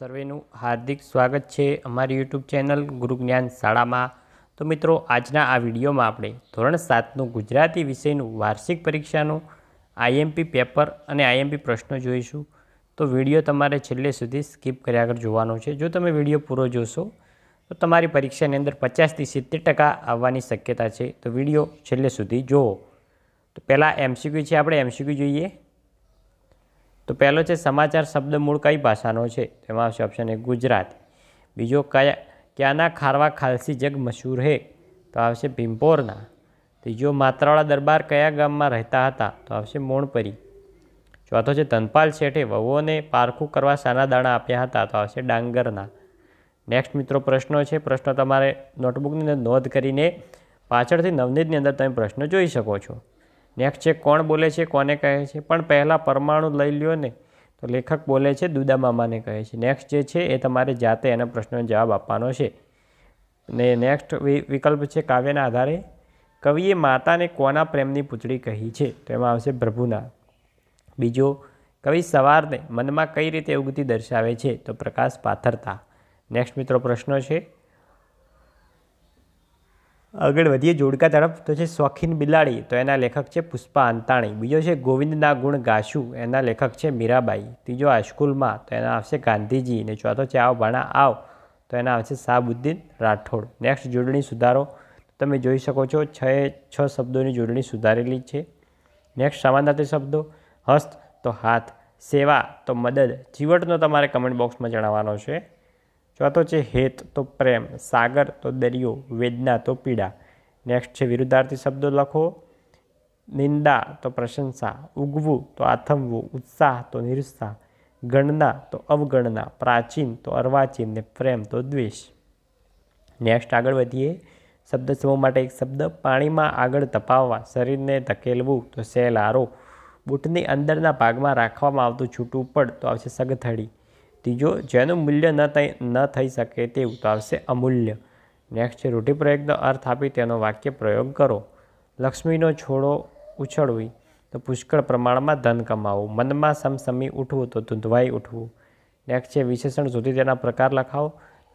સર્વેનું હાર્દિક સ્વાગત છે અમારી યુટ્યુબ ચેનલ ગુરુ જ્ઞાન શાળામાં તો મિત્રો આજના આ વિડીયોમાં આપણે ધોરણ સાતનું ગુજરાતી વિષયનું વાર્ષિક પરીક્ષાનું આઈએમપી પેપર અને આઈએમપી પ્રશ્નો જોઈશું તો વિડીયો તમારે છેલ્લે સુધી સ્કીપ કર્યા આગળ જોવાનો છે જો તમે વિડીયો પૂરો જોશો તો તમારી પરીક્ષાની અંદર પચાસથી સિત્તેર ટકા આવવાની શક્યતા છે તો વિડીયો છેલ્લે સુધી જુઓ તો પહેલાં એમસીક્યુ છે આપણે એમસીક્યુ જોઈએ તો પહેલો છે સમાચાર શબ્દ મૂળ કઈ ભાષાનો છે તેમાં આવશે ઓપ્શન એ ગુજરાત બીજો કયા ક્યાંના ખારવા ખાલસી જગ મશહૂર હે તો આવશે ભીમપોરના ત્રીજો માત્રાવાળા દરબાર કયા ગામમાં રહેતા હતા તો આવશે મોણપરી ચોથો છે ધનપાલ શેઠે વહુઓને પારખું કરવા સાના દાણા આપ્યા હતા તો આવશે ડાંગરના નેક્સ્ટ મિત્રો પ્રશ્નો છે પ્રશ્નો તમારે નોટબુકની અંદર નોંધ કરીને પાછળથી નવનીતની અંદર તમે પ્રશ્નો જોઈ શકો છો નેક્સ્ટ છે કોણ બોલે છે કોને કહે છે પણ પહેલાં પરમાણુ લઈ લ્યો ને તો લેખક બોલે છે દુદા મામાને કહે છે નેક્સ્ટ જે છે એ તમારે જાતે એના પ્રશ્નનો જવાબ આપવાનો છે ને નેક્સ્ટ વિકલ્પ છે કાવ્યના આધારે કવિએ માતાને કોના પ્રેમની પૂતળી કહી છે તો એમાં આવશે પ્રભુના બીજો કવિ સવારને મનમાં કઈ રીતે ઉગતી દર્શાવે છે તો પ્રકાશ પાથરતા નેક્સ્ટ મિત્રો પ્રશ્નો છે આગળ વધીએ જોડકા તરફ તો છે શોખીન બિલાડી તો એના લેખક છે પુષ્પા અંતાણી બીજો છે ગોવિંદના ગુણ ગાશું એના લેખક છે મીરાબાઈ ત્રીજો હાઈસ્કૂલમાં તો એના આવશે ગાંધીજી અને ચોથો છે આવ ભાણા આવ તો એના આવશે શાહબુદ્દીન રાઠોડ નેક્સ્ટ જોડણી સુધારો તમે જોઈ શકો છો છ એ છ શબ્દોની જોડણી સુધારેલી છે નેક્સ્ટ સમાનાર્થી શબ્દો હસ્ત તો હાથ સેવા તો મદદ ચીવટનો તમારે કમેન્ટ બોક્સમાં જણાવવાનો છે અથવા તો છે હેત તો પ્રેમ સાગર તો દરિયો વેદના તો પીડા નેક્સ્ટ છે વિરુદ્ધાર્થી શબ્દો લખો નિંદા તો પ્રશંસા ઉગવું તો આથમવું ઉત્સાહ તો નિરુત્સાહ ગણના તો અવગણના પ્રાચીન તો અર્વાચીન ને પ્રેમ તો દ્વેષ નેક્સ્ટ આગળ વધીએ શબ્દ સમૂહ માટે એક શબ્દ પાણીમાં આગળ તપાવવા શરીરને ધકેલવું તો સેલારો બૂટની અંદરના ભાગમાં રાખવામાં આવતું છૂટું પડ તો આવશે સગથળી ત્રીજો જેનું મૂલ્ય ન થઈ ન થઈ શકે તે ઉતારશે અમૂલ્ય નેક્સ્ટ છે રૂઢિપ્રયોગનો અર્થ આપી તેનો વાક્ય પ્રયોગ કરો લક્ષ્મીનો છોડો ઉછળવી તો પુષ્કળ પ્રમાણમાં ધન કમાવો મનમાં સમસમી ઉઠવું તો ધૂંધવાઈ ઉઠવું નેક્સ્ટ છે વિશેષણ સુધી તેના પ્રકાર લખાવો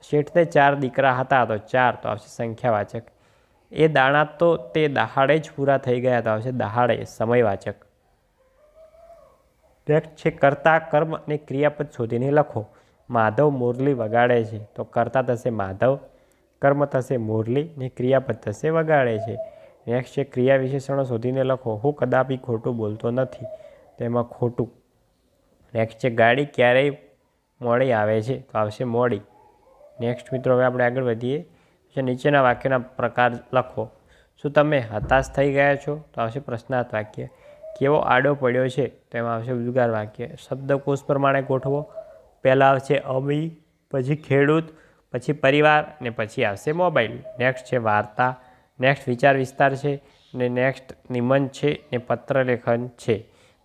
શેઠને ચાર દીકરા હતા તો ચાર તો આવશે સંખ્યાવાચક એ દાણા તો તે દહાડે જ પૂરા થઈ ગયા તો આવશે દહાડે સમયવાચક નેક્સ્ટ છે કર્તા કર્મ અને ક્રિયાપદ શોધીને લખો માધવ મુરલી વગાડે છે તો કરતા થશે માધવ કર્મ થશે મુરલી ને ક્રિયાપદ થશે વગાડે છે નેક્સ્ટ છે ક્રિયા વિશેષણો શોધીને લખો હું કદાપી ખોટું બોલતો નથી તેમાં ખોટું નેક્સ્ટ છે ગાડી ક્યારેય મોડી આવે છે તો આવશે મોડી નેક્સ્ટ મિત્રો હવે આપણે આગળ વધીએ જે નીચેના વાક્યના પ્રકાર લખો શું તમે હતાશ થઈ ગયા છો તો આવશે પ્રશ્નાર્થ વાક્ય કેવો આડો પડ્યો છે તેમાં આવશે ઉદ્ગાર વાક્ય શબ્દકોષ પ્રમાણે ગોઠવો પહેલાં આવશે અમી પછી ખેડૂત પછી પરિવાર ને પછી આવશે મોબાઈલ નેક્સ્ટ છે વાર્તા નેક્સ્ટ વિચાર વિસ્તાર છે ને નેક્સ્ટ નિમંત છે ને પત્રલેખન છે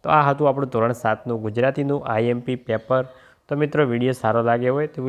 તો આ હતું આપણું ધોરણ સાતનું ગુજરાતીનું આઈએમપી પેપર તો મિત્રો વિડીયો સારો લાગ્યો હોય તો વિડીયો